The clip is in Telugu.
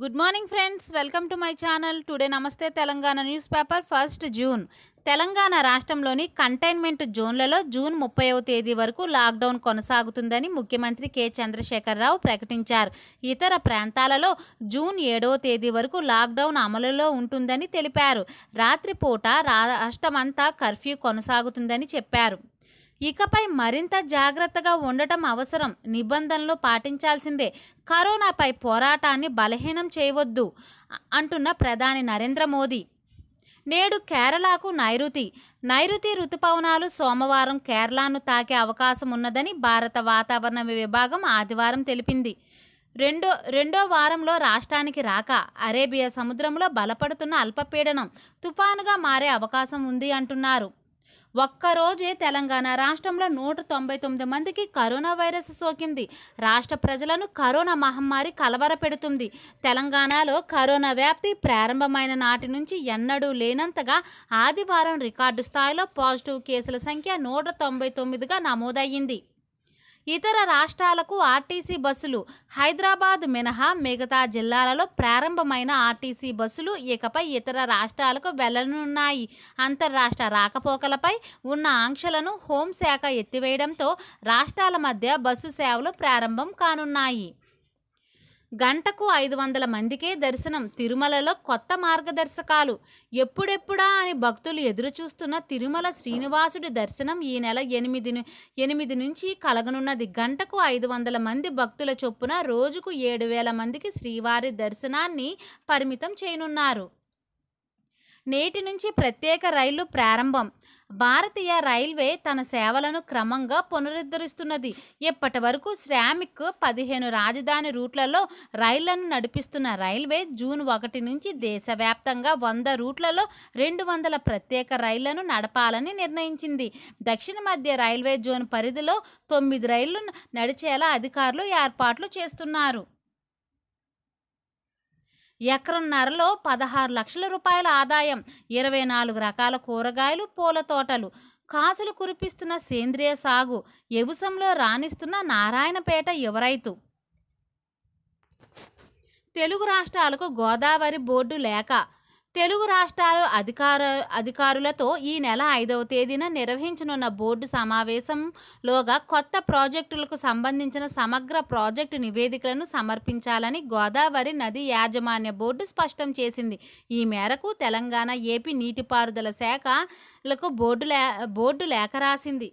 good morning friends welcome to my channel today Namaste Telangana news paper first June Telangana రాష్ట్రంలోని కంటైన్మెంట్ జోన్లలో జూన్ ముప్పైవ తేదీ వరకు లాక్డౌన్ కొనసాగుతుందని ముఖ్యమంత్రి కె చంద్రశేఖరరావు ప్రకటించారు ఇతర ప్రాంతాలలో జూన్ ఏడవ తేదీ వరకు లాక్డౌన్ అమలులో ఉంటుందని తెలిపారు రాత్రిపూట రాష్ట్రమంతా కర్ఫ్యూ కొనసాగుతుందని చెప్పారు ఇకపై మరింత జాగ్రత్తగా ఉండటం అవసరం నిబంధనలు పాటించాల్సిందే కరోనాపై పోరాటాన్ని బలహీనం చేయవద్దు అంటున్న ప్రధాని నరేంద్ర మోదీ నేడు కేరళకు నైరుతి నైరుతి రుతుపవనాలు సోమవారం కేరళను తాకే అవకాశం ఉన్నదని భారత వాతావరణ విభాగం ఆదివారం తెలిపింది రెండో రెండో వారంలో రాష్ట్రానికి రాక అరేబియా సముద్రంలో బలపడుతున్న అల్పపీడనం తుఫానుగా మారే అవకాశం ఉంది అంటున్నారు ఒక్కరోజే తెలంగాణ రాష్ట్రంలో నూట తొంభై తొమ్మిది మందికి కరోనా వైరస్ సోకింది రాష్ట్ర ప్రజలను కరోనా మహమ్మారి కలవరపెడుతుంది తెలంగాణలో కరోనా వ్యాప్తి ప్రారంభమైన నాటి నుంచి ఎన్నడూ లేనంతగా ఆదివారం రికార్డు స్థాయిలో పాజిటివ్ కేసుల సంఖ్య నూట తొంభై తొమ్మిదిగా నమోదయ్యింది ఇతర రాష్ట్రాలకు ఆర్టీసీ బస్సులు హైదరాబాద్ మినహా మిగతా జిల్లాలలో ప్రారంభమైన ఆర్టీసీ బస్సులు ఇకపై ఇతర రాష్ట్రాలకు వెళ్లనున్నాయి అంతర్రాష్ట్ర రాకపోకలపై ఉన్న ఆంక్షలను హోంశాఖ ఎత్తివేయడంతో రాష్ట్రాల మధ్య బస్సు సేవలు ప్రారంభం కానున్నాయి గంటకు ఐదు వందల మందికే దర్శనం తిరుమలలో కొత్త మార్గదర్శకాలు ఎప్పుడెప్పుడా అని భక్తులు ఎదురుచూస్తున్న తిరుమల శ్రీనివాసుడి దర్శనం ఈ నెల ఎనిమిది ఎనిమిది నుంచి కలగనున్నది గంటకు ఐదు వందల మంది భక్తుల చొప్పున రోజుకు ఏడు వేల మందికి శ్రీవారి దర్శనాన్ని పరిమితం చేయనున్నారు నేటి నుంచి ప్రత్యేక రైళ్లు ప్రారంభం భారతీయ రైల్వే తన సేవలను క్రమంగా పునరుద్ధరిస్తున్నది ఇప్పటి వరకు శ్రామిక్ పదిహేను రాజధాని రూట్లలో రైళ్లను నడిపిస్తున్న రైల్వే జూన్ ఒకటి నుంచి దేశవ్యాప్తంగా వంద రూట్లలో రెండు వందల ప్రత్యేక రైళ్లను నడపాలని నిర్ణయించింది దక్షిణ మధ్య రైల్వే జోన్ పరిధిలో తొమ్మిది రైళ్లు నడిచేలా అధికారులు ఏర్పాట్లు చేస్తున్నారు ఎకరన్నరలో పదహారు లక్షల రూపాయల ఆదాయం ఇరవై నాలుగు రకాల కూరగాయలు పూల తోటలు కాసులు కురిపిస్తున్న సేంద్రియ సాగు ఎవుసంలో రాణిస్తున్న నారాయణపేట యువరైతు తెలుగు రాష్ట్రాలకు గోదావరి బోర్డు లేక తెలుగు రాష్ట్రాల అధికార అధికారులతో ఈ నెల ఐదవ తేదీన నిర్వహించనున్న బోర్డు సమావేశంలోగా కొత్త ప్రాజెక్టులకు సంబంధించిన సమగ్ర ప్రాజెక్టు నివేదికలను సమర్పించాలని గోదావరి నది యాజమాన్య బోర్డు స్పష్టం చేసింది ఈ మేరకు తెలంగాణ ఏపీ నీటిపారుదల శాఖలకు బోర్డు లే బోర్డు లేఖ రాసింది